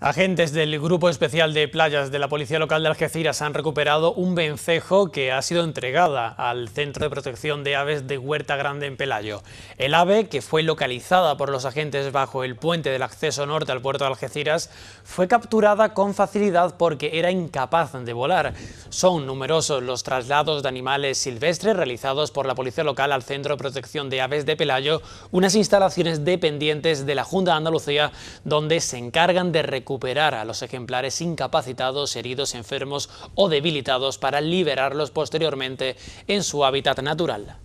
Agentes del Grupo Especial de Playas de la Policía Local de Algeciras han recuperado un vencejo que ha sido entregada al Centro de Protección de Aves de Huerta Grande en Pelayo. El ave, que fue localizada por los agentes bajo el puente del acceso norte al puerto de Algeciras, fue capturada con facilidad porque era incapaz de volar. Son numerosos los traslados de animales silvestres realizados por la Policía Local al Centro de Protección de Aves de Pelayo, unas instalaciones dependientes de la Junta de Andalucía donde se encargan de recuperar recuperar a los ejemplares incapacitados, heridos, enfermos o debilitados para liberarlos posteriormente en su hábitat natural.